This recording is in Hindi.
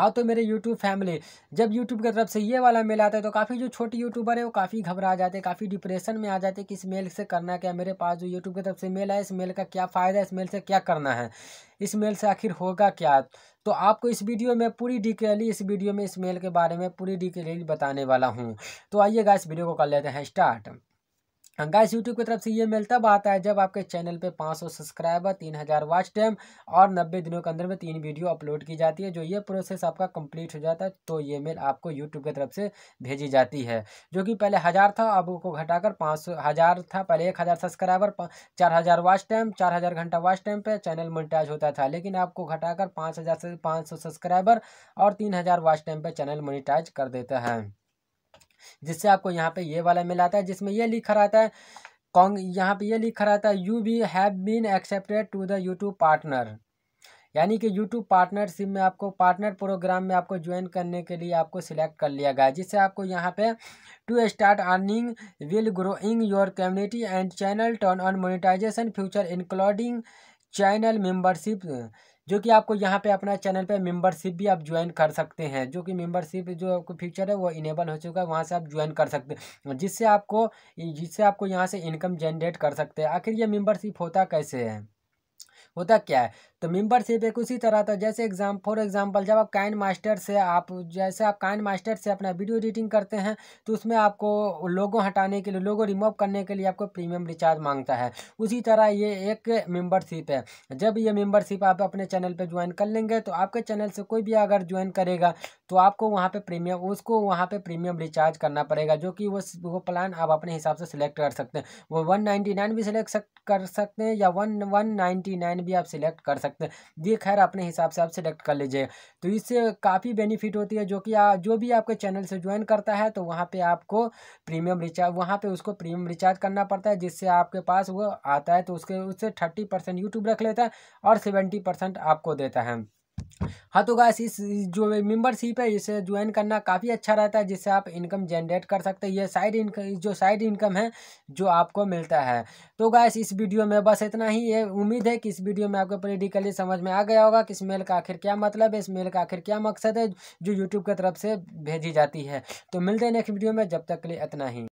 हाँ तो मेरे यूट्यूब फैमिली जब यूट्यूब की तरफ से ये वाला मेल आता है तो काफ़ी जो छोटे यूट्यूबर है वो काफ़ी घबरा जाते हैं काफ़ी डिप्रेशन में आ जाते हैं कि इस मेल से करना क्या मेरे पास जो यूट्यूब की तरफ से मेल है इस मेल का क्या फ़ायदा है इस मेल से क्या करना है इस मेल से आखिर होगा क्या तो आपको इस वीडियो में पूरी डिटेली इस वीडियो में इस मेल के बारे में पूरी डिटेली बताने वाला हूँ तो आइएगा इस वीडियो को कर लेते हैं स्टार्ट गाइस यूट्यूब की तरफ से ये मेल तब आता है जब आपके चैनल पे 500 सब्सक्राइबर 3000 वाच टाइम और 90 दिनों के अंदर में तीन वीडियो अपलोड की जाती है जो ये प्रोसेस आपका कंप्लीट हो जाता है तो ये मेल आपको यूट्यूब की तरफ से भेजी जाती है जो कि पहले हज़ार था अब उसको घटाकर पाँच सौ हज़ार था पहले एक हज़ार सब्सक्राइबर चार हज़ार वाच टाइम चार हज़ार घंटा वाच टाइम पर चैनल मोनिटाइज होता था लेकिन आपको घटाकर पाँच हज़ार से पाँच सौ सब्सक्राइबर और तीन हज़ार वाच टाइम पर चैनल मोनिटाइज कर देता है जिससे आपको यहाँ पे ये वाला आता है जिसमें ये लिखा रहता है कॉन्ग यहाँ पे ये लिखा रहता है you we have been accepted to the YouTube partner यानी कि यूट्यूब पार्टनरशिप में आपको पार्टनर प्रोग्राम में आपको ज्वाइन करने के लिए आपको सिलेक्ट कर लिया गया जिससे आपको यहाँ पे to start earning while growing your community and channel turn on monetization future including channel membership जो कि आपको यहाँ पे अपना चैनल पे मेंबरशिप भी आप ज्वाइन कर सकते हैं जो कि मेंबरशिप जो आपको फ्यूचर है वो इनेबल हो चुका है वहाँ से आप ज्वाइन कर सकते हैं जिससे आपको जिससे आपको यहाँ से इनकम जनरेट कर सकते हैं आखिर ये मेंबरशिप होता कैसे है होता क्या है तो मेंबरशिप एक उसी तरह था जैसे एग्जाम फॉर एग्जांपल जब आप काइन मास्टर से आप जैसे आप काइन मास्टर से अपना वीडियो एडिटिंग करते हैं तो उसमें आपको लोगो हटाने के लिए लोगो रिमूव करने के लिए आपको प्रीमियम रिचार्ज मांगता है उसी तरह ये एक मेम्बरशिप है जब ये मेम्बरशिप आप अपने चैनल पर ज्वाइन कर लेंगे तो आपके चैनल से कोई भी अगर ज्वाइन करेगा तो आपको वहाँ पर प्रीमियम उसको वहाँ पर प्रीमियम रिचार्ज करना पड़ेगा जो कि वो वो प्लान आप अपने हिसाब से सिलेक्ट कर सकते हैं वो वन भी सिलेक्ट कर सकते हैं या वन भी आप सिलेक्ट कर सकते सकते हैं ये खैर अपने हिसाब से आप सेलेक्ट कर लीजिए तो इससे काफ़ी बेनिफिट होती है जो कि आ, जो भी आपके चैनल से ज्वाइन करता है तो वहाँ पर आपको प्रीमियम रिचार्ज वहाँ पर उसको प्रीमियम रिचार्ज करना पड़ता है जिससे आपके पास वो आता है तो उसके उससे थर्टी यूट्यूब रख लेता है और सेवेंटी आपको देता है हाँ तो गाइस इस जो मेंबरशिप है इसे ज्वाइन करना काफ़ी अच्छा रहता है जिससे आप इनकम जनरेट कर सकते हैं ये साइड इनकम जो साइड इनकम है जो आपको मिलता है तो गाइस इस वीडियो में बस इतना ही ये उम्मीद है कि इस वीडियो में आपको पोलिटिकली समझ में आ गया होगा कि इस मेल का आखिर क्या मतलब है इस मेल का आखिर क्या मकसद है जो यूट्यूब की तरफ से भेजी जाती है तो मिलते हैं नेक्स्ट वीडियो में जब तक के लिए इतना ही